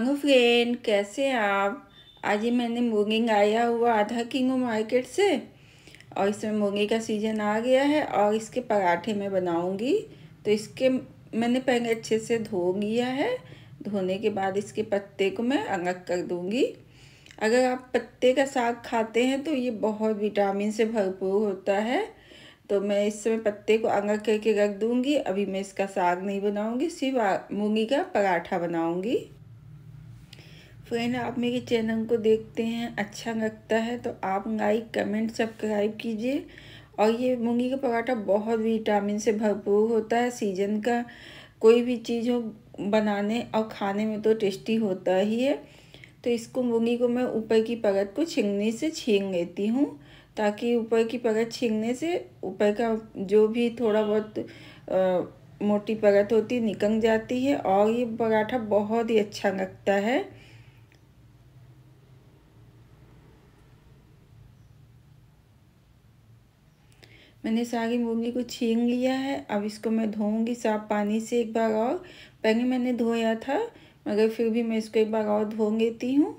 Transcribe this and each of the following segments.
hello friend कैसे हैं आप आज ही मैंने मूंगी आया हुआ आधा किंगो मार्केट से और इसमें मूंगी का सीज़न आ गया है और इसके पराठे मैं बनाऊंगी तो इसके मैंने पहले अच्छे से धो लिया है धोने के बाद इसके पत्ते को मैं अलग कर दूंगी अगर आप पत्ते का साग खाते हैं तो ये बहुत विटामिन से भरपूर होता है तो मैं इस समय पत्ते को अंगक करके रख दूंगी अभी मैं इसका साग नहीं बनाऊंगी सिर्फ मूंगी का पराठा बनाऊंगी फ्रेंड आप मेरे चैनल को देखते हैं अच्छा लगता है तो आप लाइक कमेंट सब्सक्राइब कीजिए और ये मूँगी का पराठा बहुत विटामिन से भरपूर होता है सीजन का कोई भी चीज़ हो बनाने और खाने में तो टेस्टी होता ही है तो इसको मूँगी को मैं ऊपर की परत को छीनने से छीन लेती हूँ ताकि ऊपर की परत छीनने से ऊपर का जो भी थोड़ा बहुत आ, मोटी परत होती निकल जाती है और ये पराठा बहुत ही अच्छा लगता है मैंने सारी मूंगी को छीन लिया है अब इसको मैं धोऊंगी साफ पानी से एक बार और पहले मैंने धोया था मगर फिर भी मैं इसको एक बार और धो लेती हूँ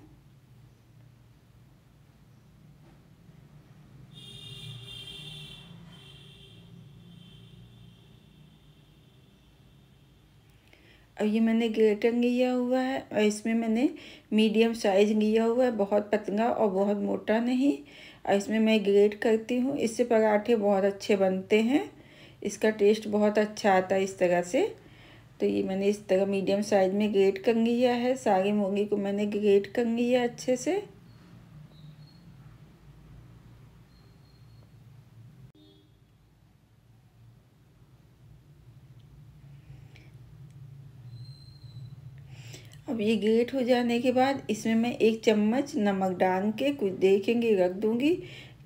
अब ये मैंने ग्रेटर लिया हुआ है और इसमें मैंने मीडियम साइज़ लिया हुआ है बहुत पतला और बहुत मोटा नहीं और इसमें मैं ग्रेट करती हूँ इससे पराठे बहुत अच्छे बनते हैं इसका टेस्ट बहुत अच्छा आता है इस तरह से तो ये मैंने इस तरह मीडियम साइज़ में ग्रेट कर लिया है सारी मूंगी को मैंने ग्रेट कर लिया अच्छे से अब ये गेट हो जाने के बाद इसमें मैं एक चम्मच नमक डाल के कुछ देखेंगे रख दूँगी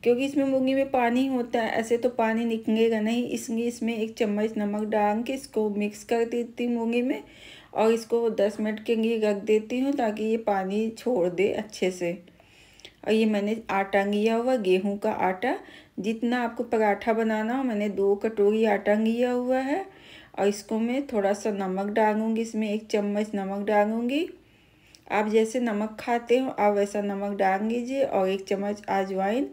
क्योंकि इसमें मूंगी में पानी होता है ऐसे तो पानी निकलेगा नहीं इसलिए इसमें एक चम्मच नमक डाल के इसको मिक्स कर देती हूँ मूँगी में और इसको दस मिनट के लिए रख देती हूँ ताकि ये पानी छोड़ दे अच्छे से और ये मैंने आटा लिया हुआ गेहूँ का आटा जितना आपको पराठा बनाना हो मैंने दो कटोरी आटा लिया हुआ है और इसको मैं थोड़ा सा नमक डालूँगी इसमें एक चम्मच नमक डालूँगी आप जैसे नमक खाते हो आप वैसा नमक डाल लीजिए और एक चम्मच अजवाइन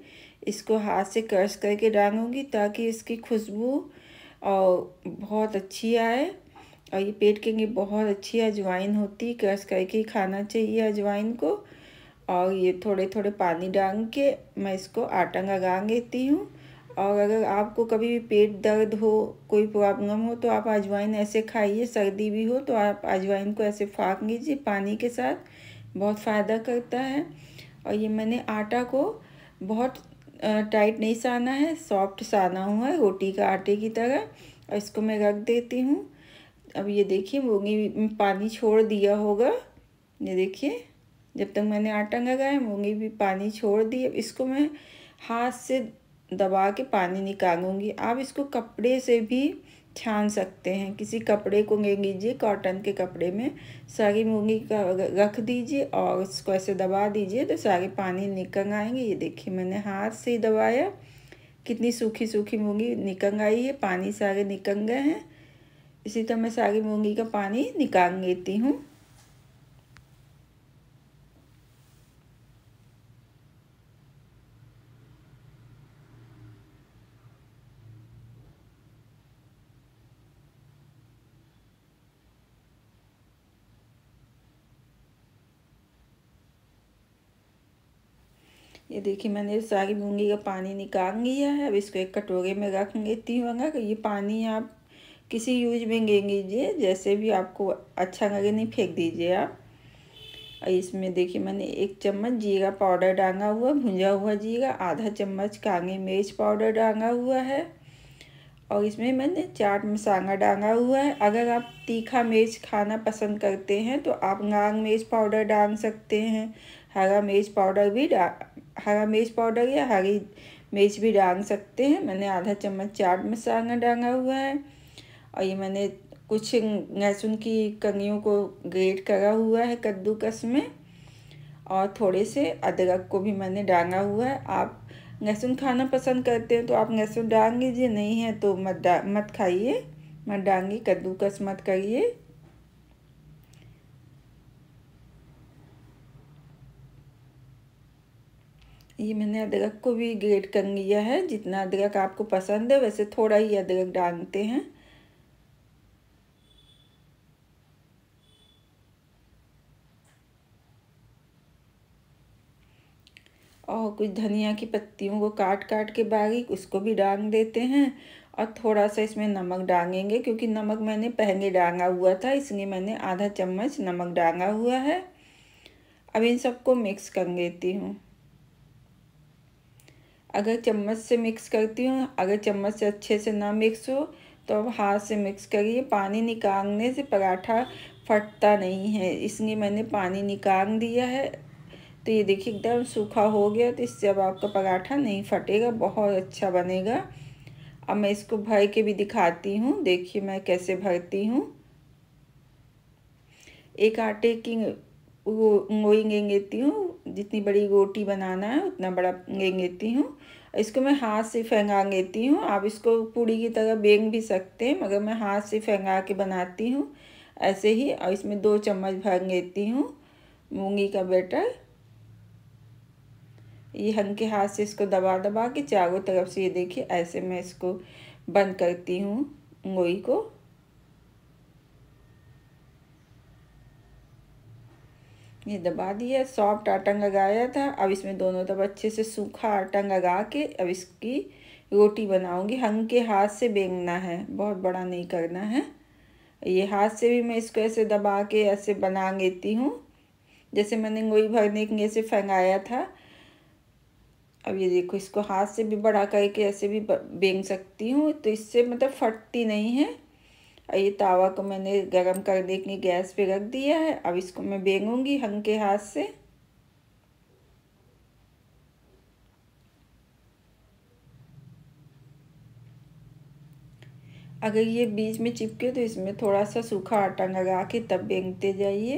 इसको हाथ से क्रश करके डालूँगी ताकि इसकी खुशबू और बहुत अच्छी आए और ये पेट के लिए बहुत अच्छी अजवाइन होती क्रश करके खाना चाहिए अजवाइन को और ये थोड़े थोड़े पानी डाल के मैं इसको आटा लगा लेती हूँ और अगर आपको कभी भी पेट दर्द हो कोई प्रॉब्लम हो तो आप अजवाइन ऐसे खाइए सर्दी भी हो तो आप अजवाइन को ऐसे फाक लीजिए पानी के साथ बहुत फ़ायदा करता है और ये मैंने आटा को बहुत टाइट नहीं साना है सॉफ्ट साना हुआ है रोटी का आटे की तरह और इसको मैं रख देती हूँ अब ये देखिए मूँगी पानी छोड़ दिया होगा ये देखिए जब तक मैंने आटा लगाया मूंगी भी पानी छोड़ दी अब इसको मैं हाथ से दबा के पानी निकालूंगी आप इसको कपड़े से भी छान सकते हैं किसी कपड़े को ले लीजिए कॉटन के कपड़े में सारी मूँगी का रख दीजिए और इसको ऐसे दबा दीजिए तो सारे पानी निकल आएंगे ये देखिए मैंने हाथ से ही दबाया कितनी सूखी सूखी मूँगी निकल आई है पानी सारे निकल गए हैं इसी तरह मैं सारी मूँगी का पानी निकाल लेती हूँ ये देखिए मैंने सारी मूँगी का पानी निकाल लिया है अब इसको एक कटोरे में रख लेती हूँ अगर ये पानी आप किसी यूज में ले लीजिए जैसे भी आपको अच्छा लगे नहीं फेंक दीजिए आप और इसमें देखिए मैंने एक चम्मच जीरा पाउडर डाला हुआ भुंजा हुआ जीरा आधा चम्मच कांगे मिर्च पाउडर डाला हुआ है और इसमें मैंने चाट मसाला डाला हुआ है अगर आप तीखा मिर्च खाना पसंद करते हैं तो आप नांग मिर्च पाउडर डाल सकते हैं हरा मिर्च पाउडर भी डा हरा मिर्च पाउडर या हरी मिर्च भी डाल सकते हैं मैंने आधा चम्मच चाट मसाला डाला हुआ है और ये मैंने कुछ लहसुन की कंगियों को ग्रेट करा हुआ है कद्दूकस में और थोड़े से अदरक को भी मैंने डाला हुआ है आप लहसुन खाना पसंद करते हैं तो आप लहसुन डाल लीजिए नहीं है तो मत मत खाइए मत डालिए कद्दूकस मत करिए ये मैंने अदरक को भी ग्रेट कर लिया है जितना अदरक आपको पसंद है वैसे थोड़ा ही अदरक डालते हैं और कुछ धनिया की पत्तियों को काट काट के बारीक उसको भी डाल देते हैं और थोड़ा सा इसमें नमक डालेंगे क्योंकि नमक मैंने पहले डाला हुआ था इसलिए मैंने आधा चम्मच नमक डाला हुआ है अब इन सबको मिक्स कर लेती हूँ अगर चम्मच से मिक्स करती हूँ अगर चम्मच से अच्छे से ना मिक्स हो तो अब हाथ से मिक्स करिए पानी निकालने से पराठा फटता नहीं है इसलिए मैंने पानी निकाल दिया है तो ये देखिए एकदम सूखा हो गया तो इससे अब आपका पराठा नहीं फटेगा बहुत अच्छा बनेगा अब मैं इसको भर के भी दिखाती हूँ देखिए मैं कैसे भरती हूँ एक आटे की वो मोई लेती हूँ जितनी बड़ी गोटी बनाना है उतना बड़ा बेंग लेती हूँ इसको मैं हाथ से फेंगा लेती हूँ आप इसको पूड़ी की तरह बेंग भी सकते हैं मगर मैं हाथ से फेंगा के बनाती हूँ ऐसे ही और इसमें दो चम्मच भर लेती हूँ मूँगी का बेटर ये के हाथ से इसको दबा दबा के चारों तरफ से ये देखिए ऐसे मैं इसको बंद करती हूँ गोई को ये दबा दिया सॉफ्ट आटा लगाया था अब इसमें दोनों तरफ अच्छे से सूखा आटा लगा के अब इसकी रोटी बनाऊंगी के हाथ से बेंगना है बहुत बड़ा नहीं करना है ये हाथ से भी मैं इसको ऐसे दबा के ऐसे बना लेती हूँ जैसे मैंने गोई भरने के ऐसे फेंगाया था अब ये देखो इसको हाथ से भी बड़ा करके ऐसे भी बेंग सकती हूँ तो इससे मतलब फटती नहीं है ये तावा को मैंने गरम कर के गैस पे रख दिया है अब इसको मैं बेंगूंगी हंग के हाथ से अगर ये बीच में चिपके तो इसमें थोड़ा सा सूखा आटा लगा के तब बेंगते जाइए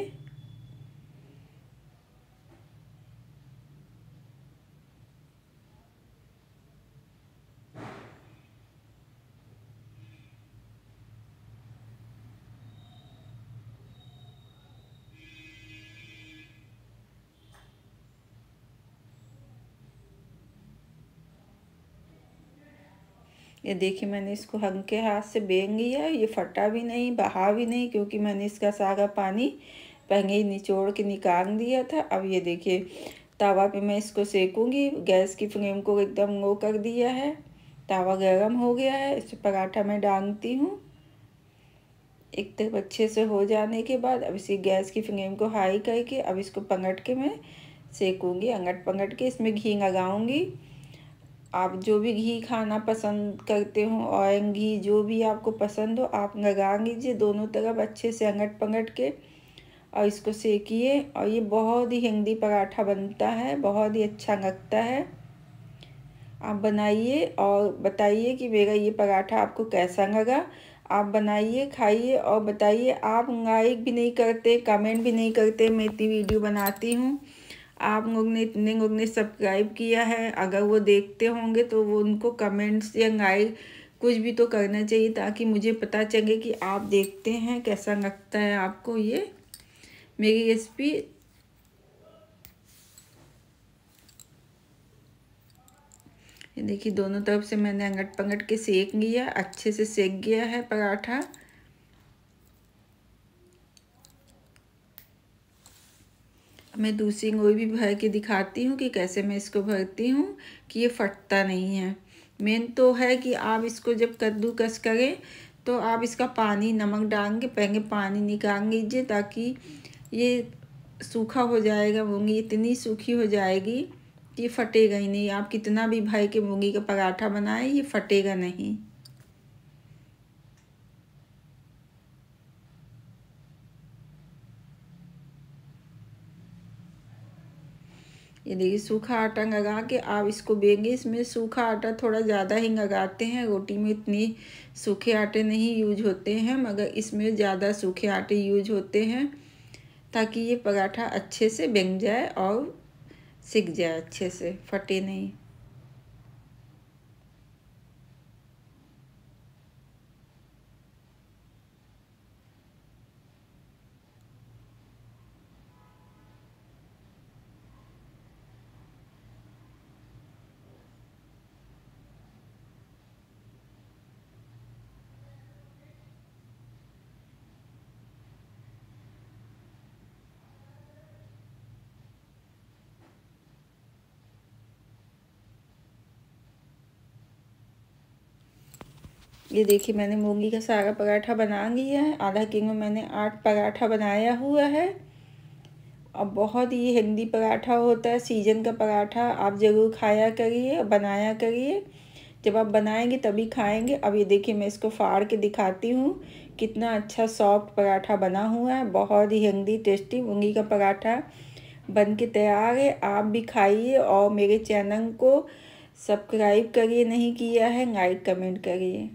ये देखिए मैंने इसको हल्के हाथ से बेंग लिया ये फटा भी नहीं बहा भी नहीं क्योंकि मैंने इसका सारा पानी पहले ही निचोड़ के निकाल दिया था अब ये देखिए तवा पे मैं इसको सेकूँगी गैस की फ्लेम को एकदम लो कर दिया है तवा गर्म हो गया है इसे पराठा मैं डालती हूँ एक तरफ अच्छे से हो जाने के बाद अब इसी गैस की फ्लेम को हाई करके अब इसको पंगट के मैं सेकूँगी अंगट पंगट के इसमें घी लगाऊँगी आप जो भी घी खाना पसंद करते हो ऑयल घी जो भी आपको पसंद हो आप लगा लीजिए दोनों तरफ अच्छे से अंगट पंगट के और इसको सेकिए और ये बहुत ही हिंदी पराठा बनता है बहुत ही अच्छा लगता है आप बनाइए और बताइए कि मेरा ये पराठा आपको कैसा लगा आप बनाइए खाइए और बताइए आप लाइक भी नहीं करते कमेंट भी नहीं करते मैं इतनी वीडियो बनाती हूँ आप लोग ने इतने लोग ने सब्सक्राइब किया है अगर वो देखते होंगे तो वो उनको कमेंट्स या गाइड कुछ भी तो करना चाहिए ताकि मुझे पता चले कि आप देखते हैं कैसा लगता है आपको ये मेरी रेसिपी ये देखिए दोनों तरफ से मैंने अंगट पंगट के सेक लिया अच्छे से सेक गया है पराठा मैं दूसरी गोई भी भर के दिखाती हूँ कि कैसे मैं इसको भरती हूँ कि ये फटता नहीं है मेन तो है कि आप इसको जब कद्दूकस करें तो आप इसका पानी नमक डालेंगे पहले पानी निकाल लीजिए ताकि ये सूखा हो जाएगा मूँगी इतनी सूखी हो जाएगी कि फटेगा ही नहीं आप कितना भी भर के मूँगी का पराठा बनाएं ये फटेगा नहीं ये देखिए सूखा आटा लगा के आप इसको बेंगे इसमें सूखा आटा थोड़ा ज़्यादा ही लगाते हैं रोटी में इतनी सूखे आटे नहीं यूज होते हैं मगर इसमें ज़्यादा सूखे आटे यूज होते हैं ताकि ये पराठा अच्छे से बेंग जाए और सिक जाए अच्छे से फटे नहीं ये देखिए मैंने मूंगी का सारा पराठा बना लिया है आधा किलो मैंने आठ पराठा बनाया हुआ है और बहुत ही हेल्दी पराठा होता है सीजन का पराठा आप ज़रूर खाया करिए बनाया करिए जब आप बनाएंगे तभी खाएंगे अब ये देखिए मैं इसको फाड़ के दिखाती हूँ कितना अच्छा सॉफ्ट पराठा बना हुआ है बहुत ही हेल्दी टेस्टी मूँगी का पराठा बन के तैयार है आप भी खाइए और मेरे चैनल को सब्सक्राइब करिए नहीं किया है लाइक कमेंट करिए